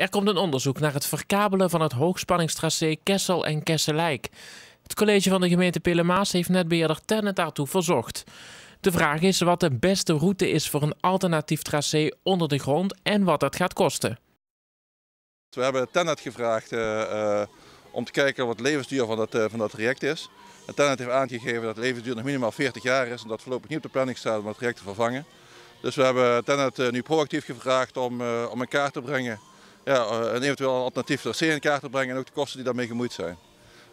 Er komt een onderzoek naar het verkabelen van het hoogspanningstracé Kessel en Kesselijk. Het college van de gemeente Pelemaas heeft net netbeheerder Tennet daartoe verzocht. De vraag is wat de beste route is voor een alternatief tracé onder de grond en wat dat gaat kosten. We hebben Tennet gevraagd eh, eh, om te kijken wat het levensduur van dat, eh, van dat traject is. En Tennet heeft aangegeven dat het levensduur nog minimaal 40 jaar is en dat voorlopig niet op de planning staat om het traject te vervangen. Dus we hebben Tennet nu proactief gevraagd om, om een kaart te brengen ja, eh, een eventueel alternatief tracé in kaart te brengen en ook de kosten die daarmee gemoeid zijn.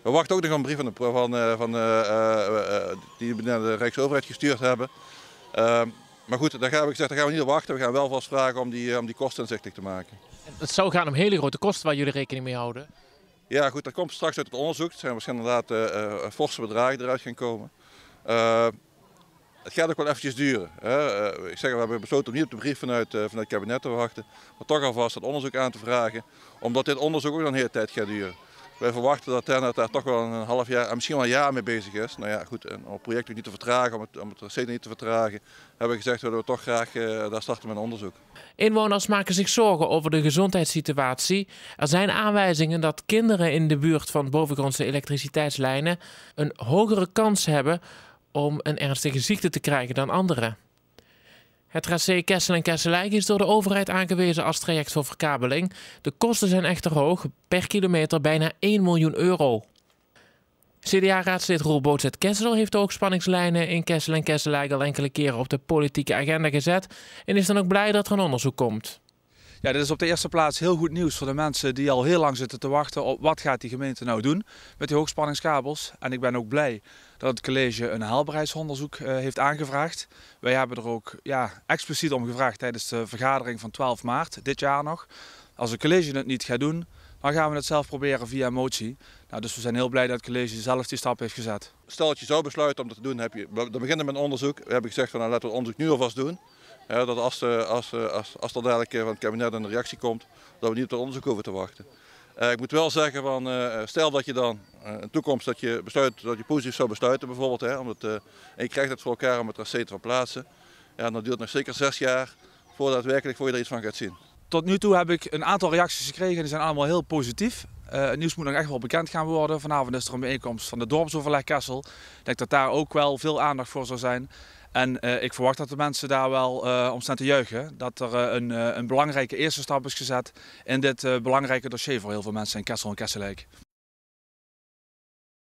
We wachten ook nog een brief van, de, van, eh, van eh, die we naar de Rijksoverheid gestuurd hebben. Ehm, maar goed, daar gaan we gezegd, daar gaan we niet op wachten. We gaan wel vast vragen om die, om die kosten inzichtelijk te maken. Het zou gaan om hele grote kosten waar jullie rekening mee houden. Ja, goed, dat komt straks uit het onderzoek. Er zijn waarschijnlijk inderdaad uh, forse bedragen eruit gaan komen het gaat ook wel eventjes duren. Hè. Eh, ik zeg, we hebben besloten om niet op de brief vanuit, eh, vanuit het kabinet te wachten, maar toch alvast dat onderzoek aan te vragen, omdat dit onderzoek ook een hele tijd gaat duren. Wij verwachten dat Ternet daar toch wel een half jaar, misschien wel een jaar mee bezig is. Nou ja, goed, om het project niet te vertragen, om het, om het recente niet te vertragen, hebben we gezegd dat we toch graag uh, daar starten met een onderzoek. Inwoners maken zich zorgen over de gezondheidssituatie. Er zijn aanwijzingen dat kinderen in de buurt van bovengrondse elektriciteitslijnen een hogere kans hebben om een ernstige ziekte te krijgen dan anderen. Het tracé Kessel en Kesselijk is door de overheid aangewezen als traject voor verkabeling. De kosten zijn echter hoog, per kilometer bijna 1 miljoen euro. CDA-raadslid Roel Kessel heeft de spanningslijnen in Kessel en Kesselijk al enkele keren op de politieke agenda gezet en is dan ook blij dat er een onderzoek komt. Ja, dit is op de eerste plaats heel goed nieuws voor de mensen die al heel lang zitten te wachten op wat gaat die gemeente nou doen met die hoogspanningskabels. En ik ben ook blij dat het college een haalbaarheidsonderzoek eh, heeft aangevraagd. Wij hebben er ook ja, expliciet om gevraagd tijdens de vergadering van 12 maart dit jaar nog. Als het college het niet gaat doen, dan gaan we het zelf proberen via motie. Nou, dus we zijn heel blij dat het college zelf die stap heeft gezet. Stel dat je zou besluit om dat te doen, heb je, dan beginnen met een onderzoek. We hebben gezegd, van, laten we het onderzoek nu alvast doen. Ja, dat als, de, eh, als, eh, als, als er dadelijk eh, van het kabinet een reactie komt, dat we niet op het onderzoek hoeven te wachten. ik moet wel zeggen, van, stel dat je dan in de toekomst dat je, besluit, dat je positief zou besluiten bijvoorbeeld, hè, omdat, je krijgt het voor elkaar om het tracé te verplaatsen, ja, dan duurt nog zeker zes jaar voordat werkelijk voor je er iets van gaat zien. Tot nu toe heb ik een aantal reacties gekregen, die zijn allemaal heel positief. het nieuws moet dan echt wel bekend gaan worden. Vanavond is er een bijeenkomst van de dorpsoverleg Kessel. Ik denk dat daar ook wel veel aandacht voor zou zijn. En eh, ik verwacht dat de mensen daar wel uh, om staan te juichen. Dat er eh, een, een, belangrijke eerste stap is gezet in dit belangrijke dossier voor heel veel mensen in Kessel en Kesselijk.